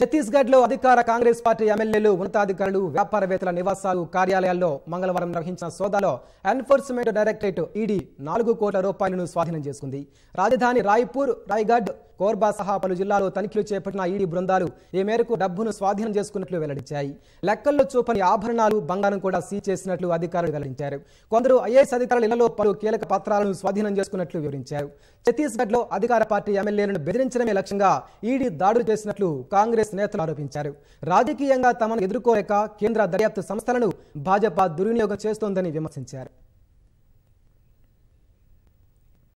ఛత్తీస్గఢ్ లో అధికార కాంగ్రెస్ పార్టీ ఎమ్మెల్యేలు ఉన్నతాధికారులు వ్యాపారవేత్తల నివాసాలు కార్యాలయాల్లో మంగళవారం నిర్వహించిన సోదాలో ఎన్ఫోర్స్మెంట్ డైరెక్టరేట్ ఈడీ నాలుగు కోట్ల రూపాయలను స్వాధీనం చేసుకుంది రాజధాని రాయ్పూర్ రాయ్గఢ్ కోర్బా సహా పలు జిల్లాలో తనిఖీలు చేపట్టిన ఈడీ బృందాలు ఈ మేరకు డబ్బును స్వాధీనం చేసుకున్నట్లు వెల్లడించాయి లెక్కల్లో చూపని ఆభరణాలు బంగారం కూడా సీజ్ చేసినట్లు అధికారులు వెల్లడించారు కొందరు ఐఏఎస్ అధికారుల ఇళ్లలో పలు కీలక పత్రాలను స్వాధీనం చేసుకున్నట్లు వివరించారు లో అధికార పార్టీ ఎమ్మెల్యేలను బెదిరించడమే లక్ష్యంగా ఈడీ దాడులు చేసినట్లు కాంగ్రెస్ కాంగ్రెస్ నేతలు ఆరోపించారు రాజకీయంగా తమను ఎదుర్కోలేక కేంద్ర దర్యాప్తు సంస్థలను భాజపా దుర్వినియోగం చేస్తోందని విమర్శించారు